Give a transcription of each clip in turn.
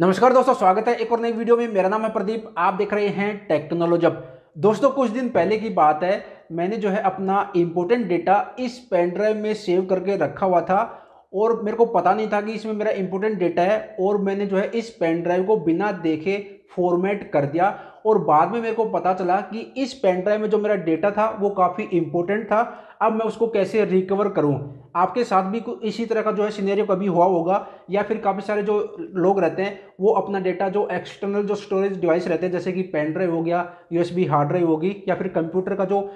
नमस्कार दोस्तों स्वागत है एक और नई वीडियो में मेरा नाम है प्रदीप आप देख रहे हैं टेक्नोलॉजब दोस्तों कुछ दिन पहले की बात है मैंने जो है अपना इम्पोर्टेंट डेटा इस पेन ड्राइव में सेव करके रखा हुआ था और मेरे को पता नहीं था कि इसमें मेरा इम्पोर्टेंट डेटा है और मैंने जो है इस पेन ड्राइव को बिना देखे फॉर्मेट कर दिया और बाद में मेरे को पता चला कि इस पेन ड्राइव में जो मेरा डेटा था वो काफ़ी इंपॉर्टेंट था अब मैं उसको कैसे रिकवर करूं आपके साथ भी इसी तरह का जो है सिनेरियो कभी हुआ होगा या फिर काफ़ी सारे जो लोग रहते हैं वो अपना डेटा जो एक्सटर्नल जो स्टोरेज डिवाइस रहते हैं जैसे कि पेन ड्राइव हो गया यू हार्ड ड्राइव होगी या फिर कंप्यूटर का जो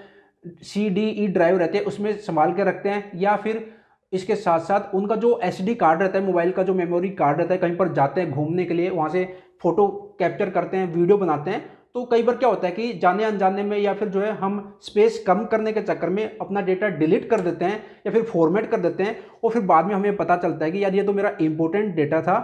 सी डी ई ड्राइव रहते हैं उसमें संभाल के रखते हैं या फिर इसके साथ साथ उनका जो एस कार्ड रहता है मोबाइल का जो मेमोरी कार्ड रहता है कहीं पर जाते हैं घूमने के लिए वहाँ से फोटो कैप्चर करते हैं वीडियो बनाते हैं तो कई बार क्या होता है कि जाने अनजाने में या फिर जो है हम स्पेस कम करने के चक्कर में अपना डेटा डिलीट कर देते हैं या फिर फॉर्मेट कर देते हैं और फिर बाद में हमें पता चलता है कि यार ये तो मेरा इंपॉर्टेंट डेटा था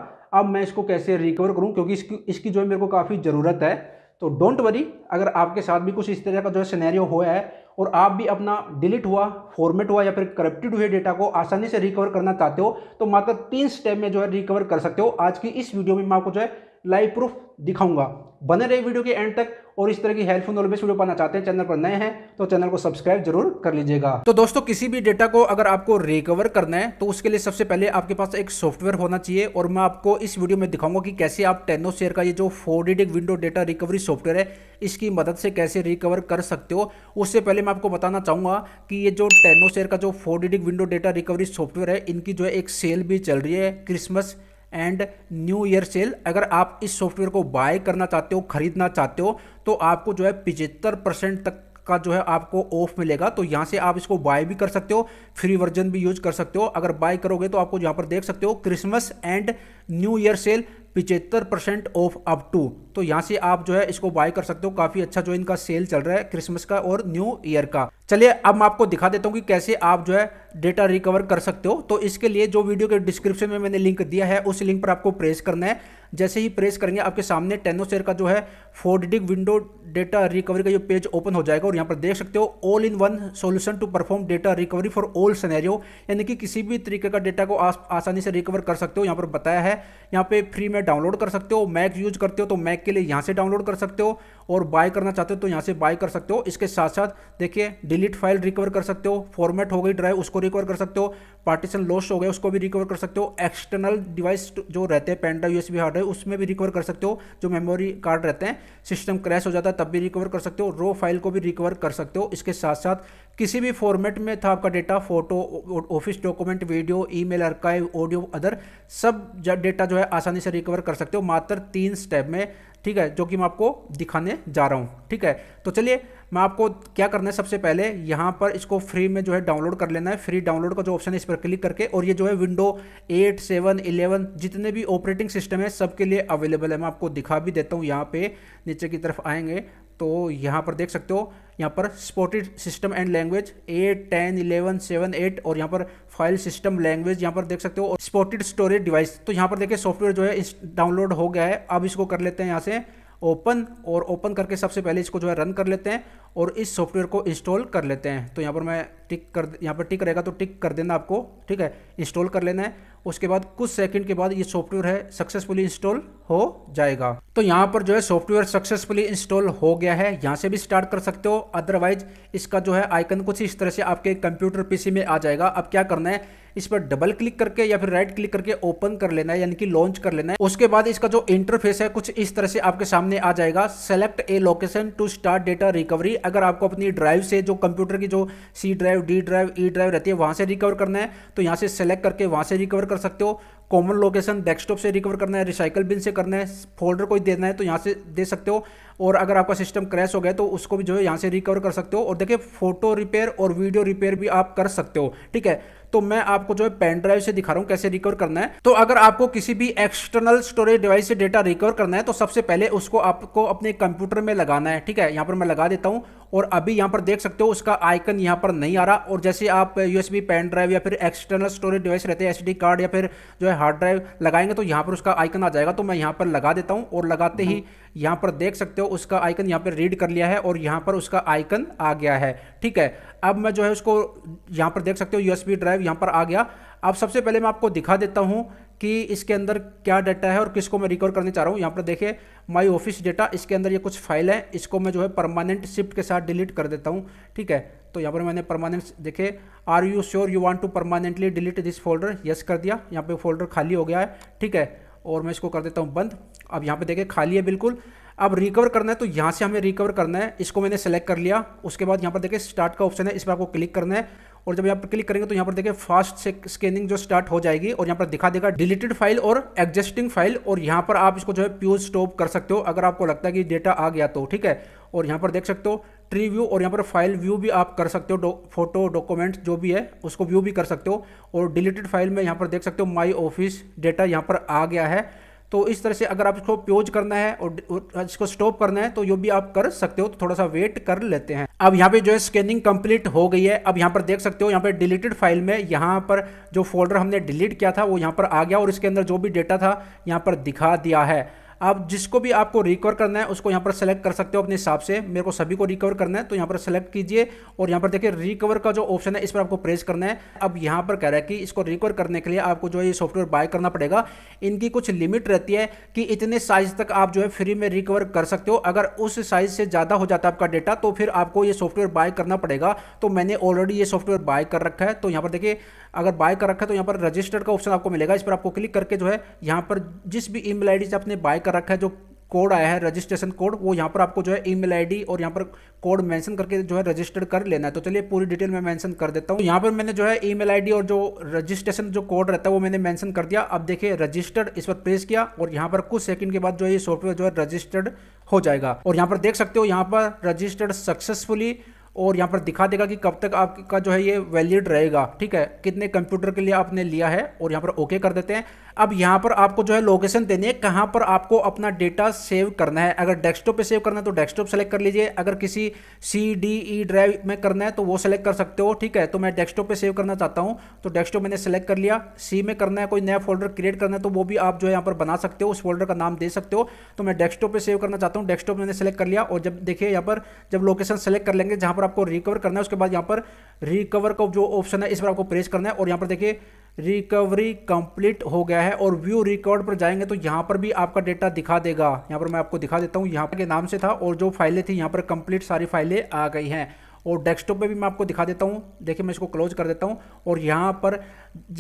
अब मैं इसको कैसे रिकवर करूं क्योंकि इसकी इसकी जो है मेरे को काफ़ी ज़रूरत है तो डोंट वरी अगर आपके साथ भी कुछ इस तरह का जो है सिनेरियो हुआ है और आप भी अपना डिलीट हुआ फॉर्मेट हुआ या फिर करप्टेड हुए डेटा को आसानी से रिकवर करना चाहते हो तो मात्र तीन स्टेप में जो है रिकवर कर सकते हो आज की इस वीडियो में मैं आपको जो है लाइव प्रूफ दिखाऊंगा बने रहे वीडियो के एंड तक और इस तरह की हेल्पफुल नॉलेज वीडियो पाना चाहते हैं चैनल पर नए हैं तो चैनल को सब्सक्राइब जरूर कर लीजिएगा तो दोस्तों किसी भी डेटा को अगर आपको रिकवर करना है तो उसके लिए सबसे पहले आपके पास एक सॉफ्टवेयर होना चाहिए और मैं आपको इस वीडियो में दिखाऊंगा कि कैसे आप टेनो शेयर का ये जो four window data recovery software है इसकी मदद से कैसे रिकवर कर सकते हो उससे पहले मैं आपको बताना चाहूंगा कि ये जो टेनो शेयर का जो four window data recovery software है इनकी जो है एक सेल भी चल रही है Christmas and new year sale अगर आप इस सॉफ्टवेयर को बाय करना चाहते हो खरीदना चाहते हो तो आपको जो है पिचहत्तर परसेंट तक का जो है आपको ऑफ मिलेगा तो यहाँ से आप इसको बाय भी कर सकते हो फ्री वर्जन भी यूज कर सकते हो अगर बाय करोगे तो आपको यहाँ पर देख सकते हो Christmas and new year sale पिचहत्तर परसेंट ऑफ अप टू तो यहाँ से आप जो है इसको बाय कर सकते हो काफ़ी अच्छा जो इनका सेल चल रहा है क्रिसमस का और न्यू ईयर का चलिए अब मैं आपको दिखा देता हूँ कि कैसे आप जो है डेटा रिकवर कर सकते हो तो इसके लिए जो वीडियो के डिस्क्रिप्शन में मैंने लिंक दिया है उस लिंक पर आपको प्रेस करना है जैसे ही प्रेस करेंगे आपके सामने टेनोसेयर का जो है फोर्डिडिक विंडो डेटा रिकवरी का ये पेज ओपन हो जाएगा और यहाँ पर देख सकते हो all in one solution to perform data recovery for all scenario यानी कि किसी भी तरीके का डेटा को आसानी से रिकवर कर सकते हो यहाँ पर बताया है यहाँ पे फ्री में में डाउनलोड कर सकते हो मैक यूज करते हो तो मैक के लिए यहाँ से डाउनलोड कर सकते हो और बाय करना चाहते हो तो यहाँ से बाय कर सकते हो इसके साथ साथ देखिए डिलीट फाइल रिकवर कर सकते हो फॉर्मेट हो गई ड्राइव उसको रिकवर कर सकते हो पार्टीशन लॉस हो गया उसको भी रिकवर कर सकते हो एक्सटर्नल डिवाइस जो रहते हैं pen drive USB hard drive उसमें भी रिकवर कर सकते हो जो मेमोरी कार्ड रहते हैं सिस्टम क्रैश हो जाता है तब भी रिकवर कर सकते हो रो फाइल को भी रिकवर कर सकते हो इसके साथ साथ किसी भी फॉर्मेट में था आपका data photo office document video email archive audio other सब डेटा जो है आसानी से रिकवर कवर कर सकते हो मात्र तीन स्टेप में ठीक है जो कि मैं आपको दिखाने जा रहा हूँ ठीक है तो चलिए मैं आपको क्या करना है सबसे पहले यहाँ पर इसको फ्री में जो है डाउनलोड कर लेना है फ्री डाउनलोड का जो ऑप्शन है इस पर क्लिक करके और ये जो है विंडो 8, 7, 11 जितने भी ऑपरेटिंग सिस्टम है सबके लिए अवेलेबल है मैं आपको दिखा भी देता हूँ यहाँ पे नीचे की तरफ आएंगे तो यहाँ पर देख सकते हो यहाँ पर supported system and language eight ten eleven seven eight और यहाँ पर फाइल सिस्टम लैंग्वेज यहाँ पर देख सकते हो और स्टोरेज डिवाइस तो यहाँ पर देखिए सॉफ्टवेयर जो है डाउनलोड हो गया है अब इसको कर लेते हैं यहाँ से ओपन और ओपन करके सबसे पहले इसको जो है रन कर लेते हैं और इस सॉफ्टवेयर को इंस्टॉल कर लेते हैं तो यहाँ पर मैं टिक कर यहाँ पर टिक रहेगा तो टिक कर देना आपको ठीक है इंस्टॉल कर लेना है उसके बाद कुछ सेकंड के बाद ये सॉफ्टवेयर है सक्सेसफुली इंस्टॉल हो जाएगा तो यहाँ पर जो है सॉफ्टवेयर सक्सेसफुली इंस्टॉल हो गया है यहाँ से भी स्टार्ट कर सकते हो अदरवाइज इसका जो है आइकन कुछ इस तरह से आपके कंप्यूटर पीसी में आ जाएगा अब क्या करना है इस पर डबल क्लिक करके या फिर राइट क्लिक करके ओपन कर लेना है यानी कि लॉन्च कर लेना है उसके बाद इसका जो इंटरफेस है कुछ इस तरह से आपके सामने आ जाएगा select a location to start data recovery अगर आपको अपनी ड्राइव से जो कंप्यूटर की जो C drive D drive E drive रहती है वहां से रिकवर करना है तो यहाँ से सेलेक्ट करके वहां से रिकवर कर सकते हो कॉमन लोकेशन डेस्कटॉप से रिकवर करना है रिसाइकल बिन से करना है फोल्डर कोई देना है तो यहाँ से दे सकते हो और अगर आपका सिस्टम क्रैश हो गया तो उसको भी जो है यहाँ से रिकवर कर सकते हो और देखिए फोटो रिपेयर और वीडियो रिपेयर भी आप कर सकते हो ठीक है तो मैं आपको जो है पेन ड्राइव से दिखा रहा हूँ कैसे रिकवर करना है तो अगर आपको किसी भी एक्सटर्नल स्टोरेज डिवाइस से डेटा रिकवर करना है तो सबसे पहले उसको आपको अपने कंप्यूटर में लगाना है ठीक है यहाँ पर मैं लगा देता हूँ और अभी यहाँ पर देख सकते हो उसका आइकन यहाँ पर नहीं आ रहा और जैसे आप यूएसबी पेन ड्राइव या फिर एक्सटर्नल स्टोरेज डिवाइस रहते हैं एसडी कार्ड या फिर जो है हार्ड ड्राइव लगाएंगे तो यहाँ पर उसका आइकन आ जाएगा तो मैं यहाँ पर लगा देता हूँ और लगाते ही हम्म। यहाँ पर देख सकते हो उसका आइकन यहाँ पर रीड कर लिया है और यहाँ पर उसका आइकन आ गया है ठीक है अब मैं जो है उसको यहाँ पर देख सकते हो यूएसबी ड्राइव यहाँ पर आ गया अब सबसे पहले मैं आपको दिखा देता हूँ कि इसके अंदर क्या डाटा है और किसको मैं रिकवर करने चाह रहा हूँ यहाँ पर देखिए माय ऑफिस डेटा इसके अंदर ये कुछ फाइल है इसको मैं जो है परमानेंट शिफ्ट के साथ डिलीट कर देता हूँ ठीक है तो यहाँ पर मैंने परमानेंट देखे are you sure you want to permanently delete this folder yes कर दिया यहाँ पर फोल्डर खाली हो गया है ठीक है और मैं इसको कर देता हूँ बंद अब यहाँ पर देखे खाली है बिल्कुल अब रिकवर करना है तो यहाँ से हमें रिकवर करना है इसको मैंने सेलेक्ट कर लिया उसके बाद यहाँ पर देखें स्टार्ट का ऑप्शन है इस पर आपको क्लिक करना है और जब यहाँ पर क्लिक करेंगे तो यहाँ पर देखिए फास्ट स्कैनिंग जो स्टार्ट हो जाएगी और यहाँ पर दिखा देगा डिलीटेड फाइल और एग्जिस्टिंग फाइल और यहाँ पर आप इसको जो है प्योर स्टॉप कर सकते हो अगर आपको लगता है कि डेटा आ गया तो ठीक है और यहाँ पर देख सकते हो ट्री व्यू और यहाँ पर फाइल व्यू भी आप कर सकते हो डो, फोटो डॉक्यूमेंट जो भी है उसको व्यू भी कर सकते हो और डिलीटेड फाइल में यहाँ पर देख सकते हो माई ऑफिस डेटा यहाँ पर आ गया है तो इस तरह से अगर आप इसको प्योज करना है और इसको स्टॉप करना है तो ये भी आप कर सकते हो तो थोड़ा सा वेट कर लेते हैं अब यहाँ पे जो है स्कैनिंग कंप्लीट हो गई है अब यहाँ पर देख सकते हो यहाँ पे डिलीटेड फाइल में यहाँ पर जो फोल्डर हमने डिलीट किया था वो यहाँ पर आ गया और इसके अंदर जो भी डेटा था यहाँ पर दिखा दिया है आप जिसको भी आपको रिकवर करना है उसको यहाँ पर सेलेक्ट कर सकते हो अपने हिसाब से मेरे को सभी को रिकवर करना है तो यहाँ पर सेलेक्ट कीजिए और यहाँ पर देखिए रिकवर का जो ऑप्शन है इस पर आपको प्रेस करना है अब यहाँ पर कह रहा है कि इसको रिकवर करने के लिए आपको जो है सॉफ्टवेयर बाय करना पड़ेगा इनकी कुछ लिमिट रहती है कि इतने साइज तक आप जो है फ्री में रिकवर कर सकते हो अगर उस साइज से ज़्यादा हो जाता है आपका डेटा तो फिर आपको ये सॉफ्टवेयर बाय करना पड़ेगा तो मैंने ऑलरेडी ये सॉफ्टवेयर बाय कर रखा है तो यहाँ पर देखिए अगर बाय कर रखा है तो यहाँ पर रजिस्टर्ड का ऑप्शन आपको मिलेगा इस पर आपको क्लिक करके जो है यहाँ पर जिस भी ईमेल आई से आपने बाय कर कर रखा है जो कोड आया है रजिस्ट्रेशन कोड वो यहाँ पर आपको जो है ईमेल आईडी और यहाँ पर कोड मेंशन करके जो है रजिस्टर्ड कर लेना है तो चलिए पूरी डिटेल में मेंशन कर देता हूँ यहाँ पर मैंने जो है ईमेल आईडी और जो रजिस्ट्रेशन जो कोड रहता है वो मैंने मेंशन कर दिया अब देखिए रजिस्टर्ड इस पर प्रेस किया और यहाँ पर कुछ सेकंड के बाद जो है ये सॉफ्टवेयर जो है रजिस्टर्ड हो जाएगा और यहाँ पर देख सकते हो यहाँ पर रजिस्टर्ड सक्सेसफुली और यहाँ पर दिखा देगा कि कब तक आपका जो है ये वैलिड रहेगा ठीक है कितने कंप्यूटर के लिए आपने लिया है और यहाँ पर ओके कर देते हैं अब यहाँ पर आपको जो है लोकेशन देनी है कहाँ पर आपको अपना डेटा सेव करना है अगर डेस्कटॉप पे सेव करना है तो डेस्कटॉप सेलेक्ट कर लीजिए अगर किसी सी डी ई ड्राइव में करना है तो वो सेलेक्ट कर सकते हो ठीक है तो मैं डेस्कटॉप पे सेव करना चाहता हूँ तो डेस्कटॉप मैंने सेलेक्ट कर लिया सी में करना है कोई नया फोल्डर क्रिएट करना है तो वो भी आप जो है यहाँ पर बना सकते हो उस फोल्डर का नाम दे सकते हो तो मैं डेस्कटॉप पर सेव करना चाहता हूँ डेस्कटॉप मैंने सेलेक्ट कर लिया और जब देखिए यहाँ पर जब लोकेशन सेलेक्ट कर लेंगे जहाँ पर आपको रिकवर करना है उसके बाद यहाँ पर रिकवर का जो ऑप्शन है इस पर आपको प्रेस करना है और यहाँ पर देखिए रिकवरी कंप्लीट हो गया है और व्यू रिकॉर्ड पर जाएंगे तो यहाँ पर भी आपका डेटा दिखा देगा यहाँ पर मैं आपको दिखा देता हूँ यहाँ पर के नाम से था और जो फाइलें थी यहाँ पर कंप्लीट सारी फाइलें आ गई हैं और डेस्कटॉप पे भी मैं आपको दिखा देता हूँ देखिए मैं इसको क्लोज कर देता हूँ और यहाँ पर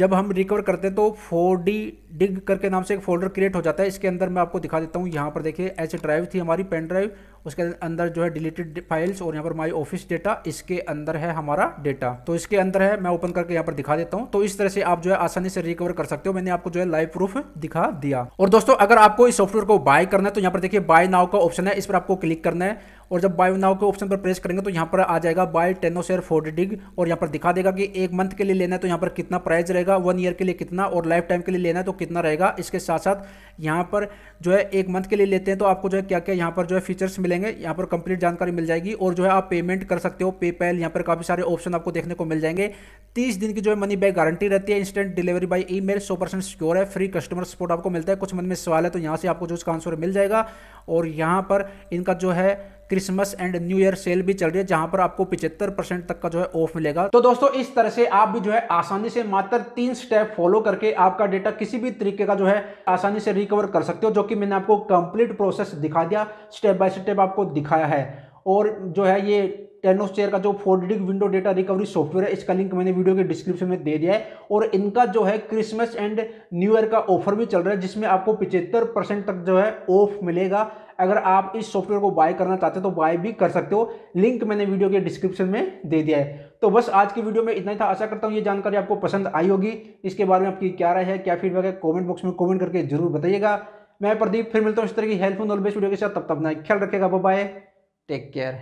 जब हम रिकवर करते हैं तो फोर डिग करके नाम से एक फोल्डर क्रिएट हो जाता है इसके अंदर मैं आपको दिखा देता हूँ यहाँ पर देखिए ऐसे ड्राइव थी हमारी पेन ड्राइव उसके अंदर जो है डिलीटेड फाइल्स और यहाँ पर माई ऑफिस डेटा इसके अंदर है हमारा डेटा तो इसके अंदर है मैं ओपन करके यहाँ पर दिखा देता हूँ तो इस तरह से आप जो है आसानी से रिकवर कर सकते हो मैंने आपको जो है लाइव प्रूफ दिखा दिया और दोस्तों अगर आपको इस सॉफ्टवेयर को बाय करना है तो यहाँ पर देखिए बाय नाव का ऑप्शन है इस पर आपको क्लिक करना है और जब बाय नाउ के ऑप्शन पर प्रेस करेंगे तो यहाँ पर आ जाएगा buy Tenorshare forty dig और यहाँ पर दिखा देगा कि एक मंथ के लिए लेना है तो यहाँ पर कितना प्राइस रहेगा वन ईयर के लिए कितना और लाइफ टाइम के लिए लेना है तो कितना रहेगा इसके साथ साथ यहाँ पर जो है एक मंथ के लिए लेते हैं तो आपको जो है क्या क्या यहाँ पर जो है फीचर्स मिलेंगे यहाँ पर कंप्लीट जानकारी मिल जाएगी और जो है आप पेमेंट कर सकते हो पेपैल यहाँ पर काफ़ी सारे ऑप्शन आपको देखने को मिल जाएंगे तीस दिन की जो है मनी बैग गारंटी रहती है instant delivery by email सौ परसेंट सिक्योर है फ्री कस्टमर सपोर्ट आपको मिलता है कुछ मन में सवाल है तो यहाँ से आपको जो उसका आंसर मिल जाएगा और यहाँ पर इनका जो है Christmas and new year sale भी चल रही है जहां पर आपको पिछहत्तर परसेंट तक का जो है ऑफ मिलेगा तो दोस्तों इस तरह से आप भी जो है आसानी से मात्र तीन स्टेप फॉलो करके आपका डेटा किसी भी तरीके का जो है आसानी से रिकवर कर सकते हो जो कि मैंने आपको कंप्लीट प्रोसेस दिखा दिया स्टेप बाय स्टेप आपको दिखाया है और जो है ये टेनोस चेयर का जो folding window data recovery software है इसका लिंक मैंने वीडियो के डिस्क्रिप्शन में दे दिया है और इनका जो है क्रिसमस एंड न्यू ईयर का ऑफर भी चल रहा है जिसमें आपको पिछहत्तर परसेंट तक जो है ऑफ मिलेगा अगर आप इस सॉफ्टवेयर को बाय करना चाहते हो तो बाय भी कर सकते हो लिंक मैंने वीडियो के डिस्क्रिप्शन में दे दिया है तो बस आज की वीडियो में इतना ही था आशा करता हूँ ये जानकारी आपको पसंद आई होगी इसके बारे में आपकी क्या राय है क्या फीडबैक है कॉमेंट बॉक्स में कॉमेंट करके जरूर बताइएगा मैं प्रदीप फिर मिलता हूँ इस तरह की हेल्पफुल नॉलेज वीडियो के साथ तब तक ना ख्याल रखेगा बाय टेक केयर